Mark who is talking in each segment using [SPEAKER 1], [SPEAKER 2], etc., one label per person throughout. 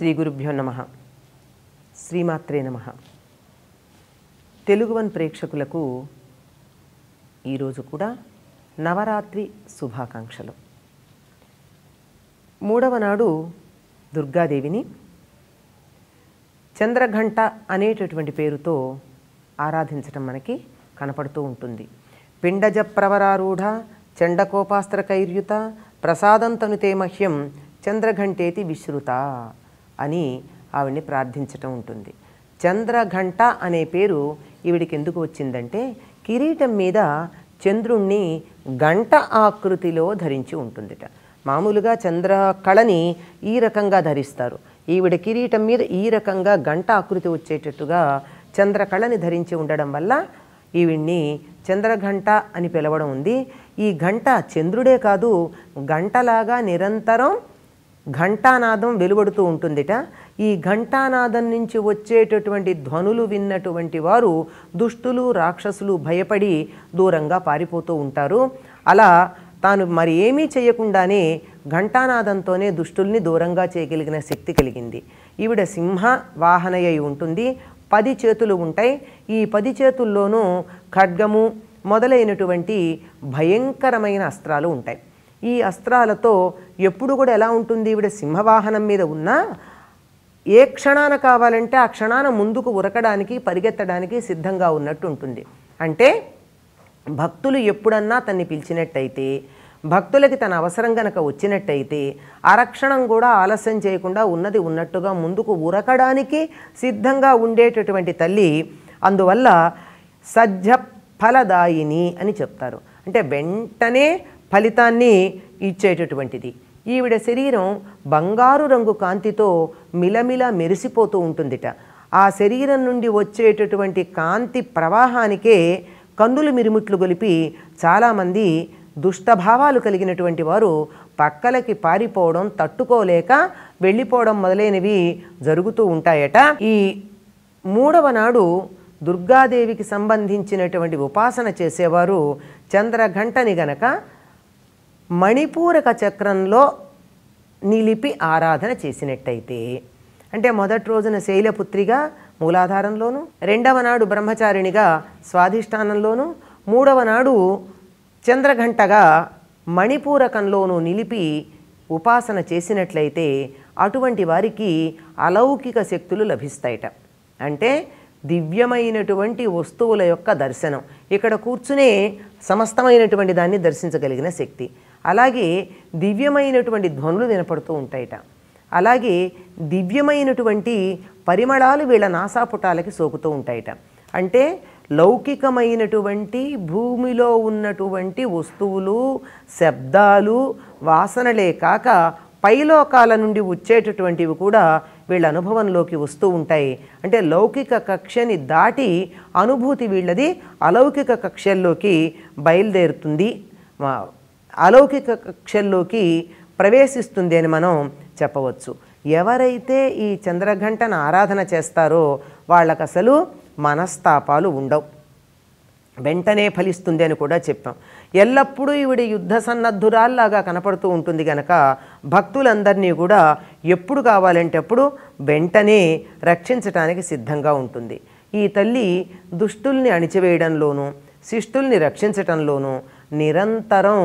[SPEAKER 1] శ్రీ గురుభ్యో నమ శ్రీమాత్రే నమ తెలుగువన్ ప్రేక్షకులకు ఈరోజు కూడా నవరాత్రి శుభాకాంక్షలు మూడవ నాడు దుర్గాదేవిని చంద్రఘంట అనేటటువంటి పేరుతో ఆరాధించటం మనకి కనపడుతూ ఉంటుంది పిండజ ప్రవరారూఢ ప్రసాదం తనుతే మహ్యం చంద్రఘంటేతి విశ్రుత అని ఆవిడ్ని ప్రార్థించటం ఉంటుంది చంద్రఘంట అనే పేరు ఈవిడికి ఎందుకు వచ్చిందంటే కిరీటం మీద చంద్రుణ్ణి గంట ఆకృతిలో ధరించి ఉంటుందిట మామూలుగా చంద్రకళని ఈ రకంగా ధరిస్తారు ఈవిడ కిరీటం మీద ఈ రకంగా గంట ఆకృతి వచ్చేటట్టుగా చంద్రకళని ధరించి ఉండడం వల్ల ఈవిడ్ని చంద్రఘంట అని పిలవడం ఉంది ఈ గంట చంద్రుడే కాదు గంటలాగా నిరంతరం ఘంటానాదం వెలువడుతూ ఉంటుందిట ఈ ఘంటానాదం నుంచి వచ్చేటటువంటి ధ్వనులు విన్నటువంటి వారు దుష్టులు రాక్షసులు భయపడి దూరంగా పారిపోతూ ఉంటారు అలా తాను మరి ఏమీ చేయకుండానే ఘంటానాదంతోనే దుష్టుల్ని దూరంగా చేయగలిగిన శక్తి కలిగింది ఈవిడ సింహ వాహనయ్య ఉంటుంది పది చేతులు ఉంటాయి ఈ పది చేతుల్లోనూ ఖడ్గము మొదలైనటువంటి భయంకరమైన అస్త్రాలు ఉంటాయి ఈ అస్త్రాలతో ఎప్పుడు కూడా ఎలా ఉంటుంది ఈవిడ సింహవాహనం మీద ఉన్నా ఏ క్షణాన కావాలంటే ఆ క్షణాన ముందుకు ఉరకడానికి పరిగెత్తడానికి సిద్ధంగా ఉన్నట్టు ఉంటుంది అంటే భక్తులు ఎప్పుడన్నా తన్ని పిలిచినట్టయితే భక్తులకి తన అవసరం గనక వచ్చినట్టయితే అరక్షణం కూడా ఆలస్యం చేయకుండా ఉన్నది ఉన్నట్టుగా ముందుకు ఉరకడానికి సిద్ధంగా ఉండేటటువంటి తల్లి అందువల్ల సజ్జ ఫలదాయిని అని చెప్తారు అంటే వెంటనే ఫలితాన్ని ఇచ్చేటటువంటిది ఈవిడ శరీరం బంగారు రంగు కాంతితో మిలమిల మెరిసిపోతూ ఉంటుందిట ఆ శరీరం నుండి వచ్చేటటువంటి కాంతి ప్రవాహానికే కన్నులు మిరుముట్లు గొలిపి చాలామంది దుష్టభావాలు కలిగినటువంటి వారు పక్కలకి పారిపోవడం తట్టుకోలేక వెళ్ళిపోవడం మొదలైనవి జరుగుతూ ఉంటాయట ఈ మూడవ నాడు దుర్గాదేవికి సంబంధించినటువంటి ఉపాసన చేసేవారు చంద్రఘంటని గనక మణిపూరక చక్రంలో నిలిపి ఆరాధన చేసినట్టయితే అంటే మొదటి రోజున శైలపుత్రిగా మూలాధారంలోను రెండవ నాడు బ్రహ్మచారిణిగా స్వాధిష్టానంలోను మూడవ నాడు చంద్రఘంటగా మణిపూరకంలోనూ నిలిపి ఉపాసన చేసినట్లయితే అటువంటి వారికి అలౌకిక శక్తులు లభిస్తాయట అంటే దివ్యమైనటువంటి వస్తువుల యొక్క దర్శనం ఇక్కడ కూర్చునే సమస్తమైనటువంటి దాన్ని దర్శించగలిగిన శక్తి అలాగే దివ్యమైనటువంటి ధ్వనులు వినపడుతూ ఉంటాయట అలాగే దివ్యమైనటువంటి పరిమళాలు వీళ్ళ నాసాపుటాలకి సోకుతూ ఉంటాయట అంటే లౌకికమైనటువంటి భూమిలో ఉన్నటువంటి వస్తువులు శబ్దాలు వాసనలే కాక పైలోకాల నుండి వచ్చేటటువంటివి కూడా వీళ్ళ అనుభవంలోకి వస్తూ ఉంటాయి అంటే లౌకిక కక్షని దాటి అనుభూతి వీళ్ళది అలౌకిక కక్షల్లోకి బయలుదేరుతుంది అలౌకిక కక్షల్లోకి ప్రవేశిస్తుంది అని మనం చెప్పవచ్చు ఎవరైతే ఈ చంద్రఘంటను ఆరాధన చేస్తారో వాళ్ళకు అసలు మనస్తాపాలు ఉండవు వెంటనే ఫలిస్తుంది అని కూడా చెప్పాం ఎల్లప్పుడూ ఈవిడ యుద్ధ సన్నద్ధురాల్లాగా కనపడుతూ ఉంటుంది కనుక భక్తులందరినీ కూడా ఎప్పుడు కావాలంటే అప్పుడు వెంటనే రక్షించటానికి సిద్ధంగా ఉంటుంది ఈ తల్లి దుష్టుల్ని అణిచివేయడంలోనూ శిష్టుల్ని రక్షించటంలోనూ నిరంతరం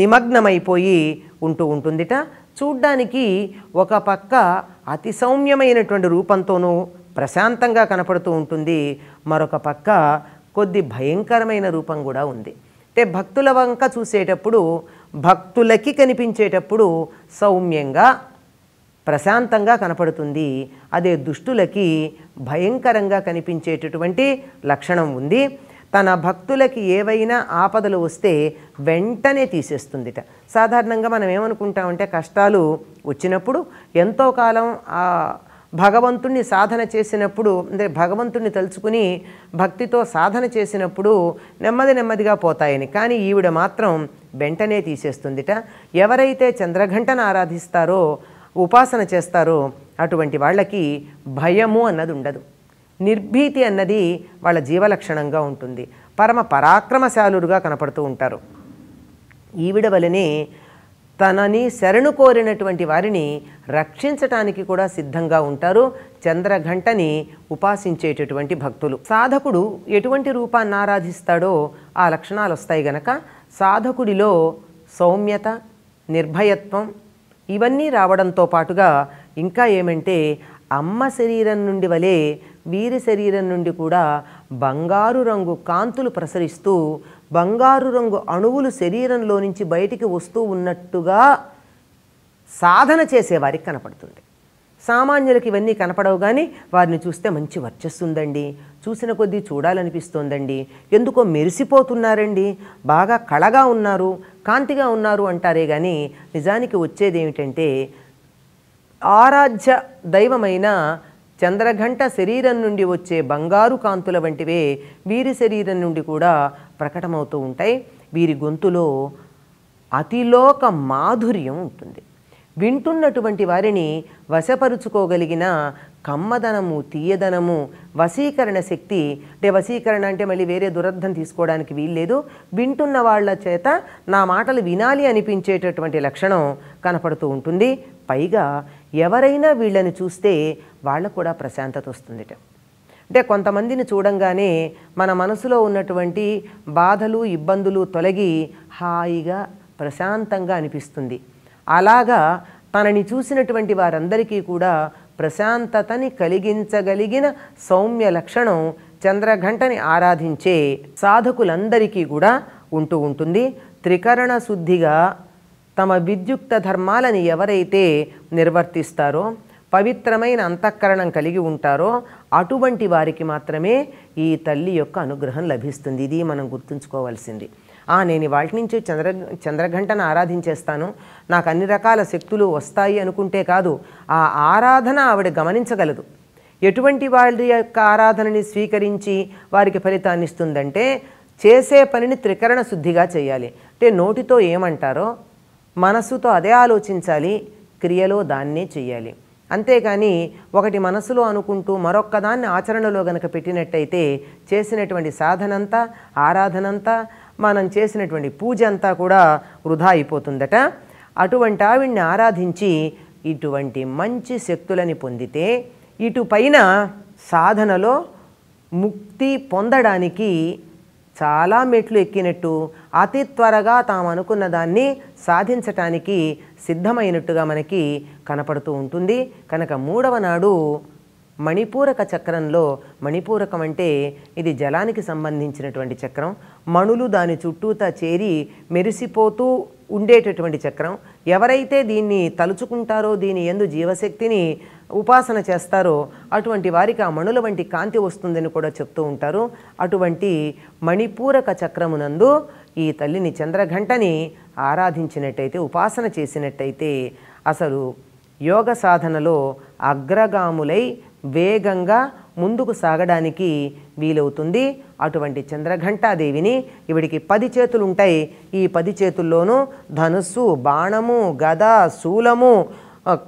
[SPEAKER 1] నిమగ్నమైపోయి ఉంటూ ఉంటుందిట చూడ్డానికి ఒక పక్క అతి సౌమ్యమైనటువంటి రూపంతోనూ ప్రశాంతంగా కనపడుతూ ఉంటుంది మరొక పక్క కొద్ది భయంకరమైన రూపం కూడా ఉంది అంటే భక్తుల వంక చూసేటప్పుడు భక్తులకి కనిపించేటప్పుడు సౌమ్యంగా ప్రశాంతంగా కనపడుతుంది అదే దుష్టులకి భయంకరంగా కనిపించేటటువంటి లక్షణం ఉంది తన భక్తులకి ఏవైనా ఆపదలు వస్తే వెంటనే తీసేస్తుందిట సాధారణంగా మనం ఏమనుకుంటామంటే కష్టాలు వచ్చినప్పుడు ఎంతో కాలం ఆ భగవంతుణ్ణి సాధన చేసినప్పుడు అంటే భగవంతుణ్ణి తలుచుకుని భక్తితో సాధన చేసినప్పుడు నెమ్మది నెమ్మదిగా పోతాయని కానీ ఈవిడ మాత్రం వెంటనే తీసేస్తుందిట ఎవరైతే చంద్రఘంటను ఆరాధిస్తారో ఉపాసన చేస్తారో అటువంటి వాళ్ళకి భయము అన్నది ఉండదు నిర్భీతి అన్నది వాళ్ళ జీవలక్షణంగా ఉంటుంది పరమ పరాక్రమశాలుడుగా కనపడుతూ ఉంటారు ఈవిడ వలనే తనని శరణు కోరినటువంటి వారిని రక్షించటానికి కూడా సిద్ధంగా ఉంటారు చంద్రఘంటని ఉపాసించేటటువంటి భక్తులు సాధకుడు ఎటువంటి రూపాన్ని ఆరాధిస్తాడో ఆ లక్షణాలు వస్తాయి గనక సాధకుడిలో సౌమ్యత నిర్భయత్వం ఇవన్నీ రావడంతో పాటుగా ఇంకా ఏమంటే అమ్మ శరీరం నుండి వలె వీరి శరీరం నుండి కూడా బంగారు రంగు కాంతులు ప్రసరిస్తూ బంగారు రంగు అణువులు శరీరంలో నుంచి బయటికి వస్తూ ఉన్నట్టుగా సాధన చేసేవారికి కనపడుతుంది సామాన్యులకి ఇవన్నీ కనపడవు కానీ వారిని చూస్తే మంచి వర్చస్సు ఉందండి చూసిన కొద్దీ చూడాలనిపిస్తోందండి ఎందుకో మెరిసిపోతున్నారండి బాగా కళగా ఉన్నారు కాంతిగా ఉన్నారు అంటారే కానీ నిజానికి వచ్చేది ఏమిటంటే ఆరాధ్య దైవమైన చంద్రఘంట శరీరం నుండి వచ్చే బంగారు కాంతుల వంటివే వీరి శరీరం నుండి కూడా ప్రకటమవుతూ ఉంటాయి వీరి గొంతులో అతిలోక మాధుర్యం ఉంటుంది వింటున్నటువంటి వారిని వశపరుచుకోగలిగిన కమ్మదనము తీయదనము వశీకరణ శక్తి అంటే వశీకరణ అంటే మళ్ళీ వేరే దురర్థం తీసుకోవడానికి వీల్లేదు వింటున్న వాళ్ళ చేత నా మాటలు వినాలి అనిపించేటటువంటి లక్షణం కనపడుతూ ఉంటుంది పైగా ఎవరైనా వీళ్ళని చూస్తే వాళ్ళకు కూడా ప్రశాంతత వస్తుంది అంటే కొంతమందిని చూడంగానే మన మనసులో ఉన్నటువంటి బాధలు ఇబ్బందులు తొలగి హాయిగా ప్రశాంతంగా అనిపిస్తుంది అలాగా తనని చూసినటువంటి వారందరికీ కూడా ప్రశాంతతని కలిగించగలిగిన సౌమ్య లక్షణం చంద్రఘంటని ఆరాధించే సాధకులందరికీ కూడా ఉంటూ ఉంటుంది త్రికరణ శుద్ధిగా తమ విద్యుక్త ధర్మాలని ఎవరైతే నిర్వర్తిస్తారో పవిత్రమైన అంతఃకరణం కలిగి ఉంటారో అటువంటి వారికి మాత్రమే ఈ తల్లి యొక్క అనుగ్రహం లభిస్తుంది ఇది మనం గుర్తుంచుకోవాల్సింది నేను వాటి నుంచి చంద్ర చంద్రఘంటను ఆరాధించేస్తాను నాకు అన్ని రకాల శక్తులు వస్తాయి అనుకుంటే కాదు ఆ ఆరాధన ఆవిడ గమనించగలదు ఎటువంటి వారి యొక్క ఆరాధనని స్వీకరించి వారికి ఫలితాన్ని ఇస్తుందంటే చేసే పనిని త్రికరణ శుద్ధిగా చేయాలి అంటే నోటితో ఏమంటారో మనసుతో అదే ఆలోచించాలి క్రియలో దాన్నే చేయాలి అంతేకాని ఒకటి మనసులో అనుకుంటూ మరొక్కదాన్ని ఆచరణలో గనక పెట్టినట్టయితే చేసినటువంటి సాధనంతా ఆరాధనంతా మనం చేసినటువంటి పూజ అంతా కూడా వృధా అయిపోతుందట అటువంటి ఆవిడ్ని ఆరాధించి ఇటువంటి మంచి శక్తులని పొందితే ఇటు పైన సాధనలో ముక్తి పొందడానికి చాలా మెట్లు ఎక్కినట్టు అతి త్వరగా తాము అనుకున్న దాన్ని సాధించటానికి సిద్ధమైనట్టుగా మనకి కనపడుతూ ఉంటుంది కనుక మూడవ నాడు మణిపూరక చక్రంలో మణిపూరకం అంటే ఇది జలానికి సంబంధించినటువంటి చక్రం మణులు దాని చుట్టూతా చేరి మెరిసిపోతూ ఉండేటటువంటి చక్రం ఎవరైతే దీన్ని తలుచుకుంటారో దీని ఎందు జీవశక్తిని ఉపాసన చేస్తారో అటువంటి వారికి ఆ మణుల వంటి కాంతి వస్తుందని కూడా చెప్తూ ఉంటారు అటువంటి మణిపూరక చక్రమునందు ఈ తల్లిని చంద్రఘంటని ఆరాధించినట్టయితే ఉపాసన చేసినట్టయితే అసలు యోగ సాధనలో అగ్రగాములై వేగంగా ముందుకు సాగడానికి వీలవుతుంది అటువంటి చంద్రఘంటాదేవిని ఇవిడికి పది చేతులు ఉంటాయి ఈ పది చేతుల్లోనూ ధనుస్సు బాణము గద శూలము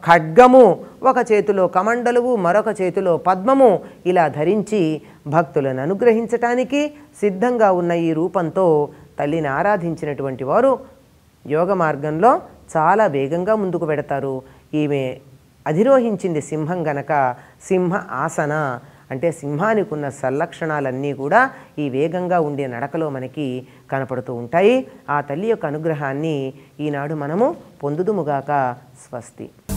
[SPEAKER 1] ఖడ్గము ఒక చేతిలో కమండలువు మరొక చేతిలో పద్మము ఇలా ధరించి భక్తులను అనుగ్రహించటానికి సిద్ధంగా ఉన్న ఈ రూపంతో తల్లిని ఆరాధించినటువంటి వారు యోగ మార్గంలో చాలా వేగంగా ముందుకు పెడతారు ఈమె అధిరోహించింది సింహం గనక సింహ ఆసన అంటే సింహానికి ఉన్న సల్లక్షణాలన్నీ కూడా ఈ వేగంగా ఉండే నడకలో మనకి కనపడుతూ ఉంటాయి ఆ తల్లి యొక్క అనుగ్రహాన్ని ఈనాడు మనము పొందుదుముగాక స్వస్తి